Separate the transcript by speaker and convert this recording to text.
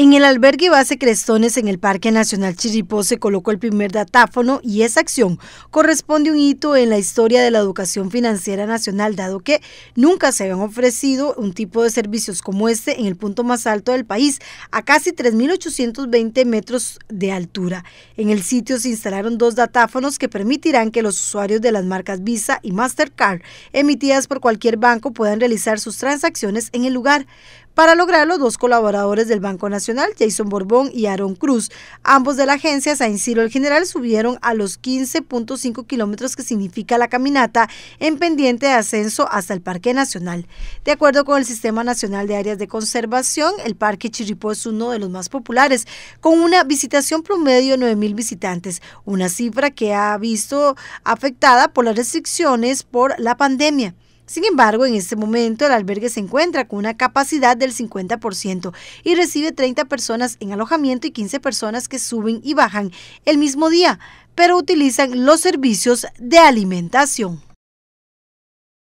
Speaker 1: En el albergue base Crestones en el Parque Nacional chiripó se colocó el primer datáfono y esa acción corresponde a un hito en la historia de la educación financiera nacional, dado que nunca se habían ofrecido un tipo de servicios como este en el punto más alto del país, a casi 3.820 metros de altura. En el sitio se instalaron dos datáfonos que permitirán que los usuarios de las marcas Visa y Mastercard emitidas por cualquier banco puedan realizar sus transacciones en el lugar. Para lograrlo, dos colaboradores del Banco Nacional, Jason Borbón y Aaron Cruz, ambos de la agencia San Ciro el General, subieron a los 15.5 kilómetros que significa la caminata en pendiente de ascenso hasta el Parque Nacional. De acuerdo con el Sistema Nacional de Áreas de Conservación, el Parque Chirripó es uno de los más populares, con una visitación promedio de 9.000 visitantes, una cifra que ha visto afectada por las restricciones por la pandemia. Sin embargo, en este momento el albergue se encuentra con una capacidad del 50% y recibe 30 personas en alojamiento y 15 personas que suben y bajan el mismo día, pero utilizan los servicios de alimentación.